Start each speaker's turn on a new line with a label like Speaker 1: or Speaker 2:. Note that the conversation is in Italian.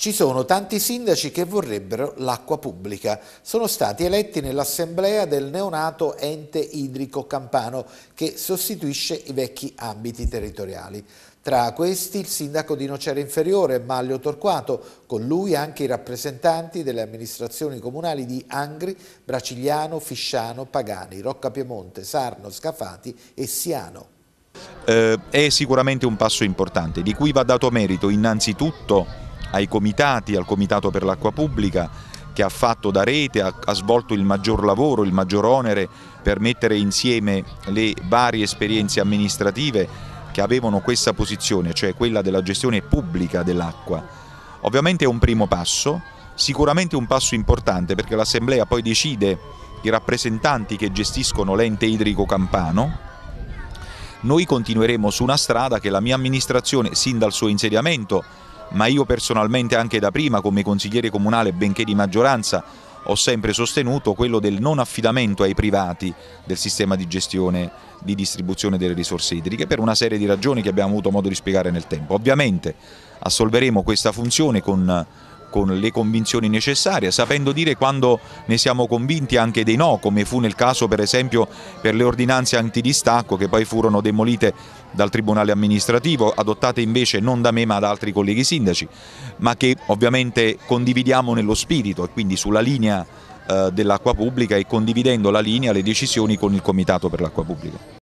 Speaker 1: Ci sono tanti sindaci che vorrebbero l'acqua pubblica. Sono stati eletti nell'assemblea del neonato ente idrico campano che sostituisce i vecchi ambiti territoriali. Tra questi il sindaco di Nocera Inferiore, Maglio Torquato, con lui anche i rappresentanti delle amministrazioni comunali di Angri, Bracigliano, Fisciano, Pagani, Rocca Piemonte, Sarno, Scafati e Siano.
Speaker 2: Eh, è sicuramente un passo importante, di cui va dato merito innanzitutto ai comitati, al Comitato per l'Acqua Pubblica che ha fatto da rete, ha, ha, svolto il maggior lavoro, il maggior onere per mettere insieme le varie esperienze amministrative che avevano questa posizione, cioè quella della gestione pubblica dell'acqua. Ovviamente è un primo passo, sicuramente un passo importante perché l'Assemblea poi decide i rappresentanti che gestiscono l'ente idrico campano, noi continueremo su una strada che la mia amministrazione, sin dal suo insediamento, ma io personalmente anche da prima come consigliere comunale benché di maggioranza ho sempre sostenuto quello del non affidamento ai privati del sistema di gestione di distribuzione delle risorse idriche per una serie di ragioni che abbiamo avuto modo di spiegare nel tempo. Ovviamente assolveremo questa funzione con con le convinzioni necessarie, sapendo dire quando ne siamo convinti anche dei no, come fu nel caso per esempio per le ordinanze antidistacco che poi furono demolite dal Tribunale amministrativo, adottate invece non da me ma da altri colleghi sindaci, ma che ovviamente condividiamo nello spirito e quindi sulla linea eh, dell'acqua pubblica e condividendo la linea, le decisioni con il Comitato per l'acqua pubblica.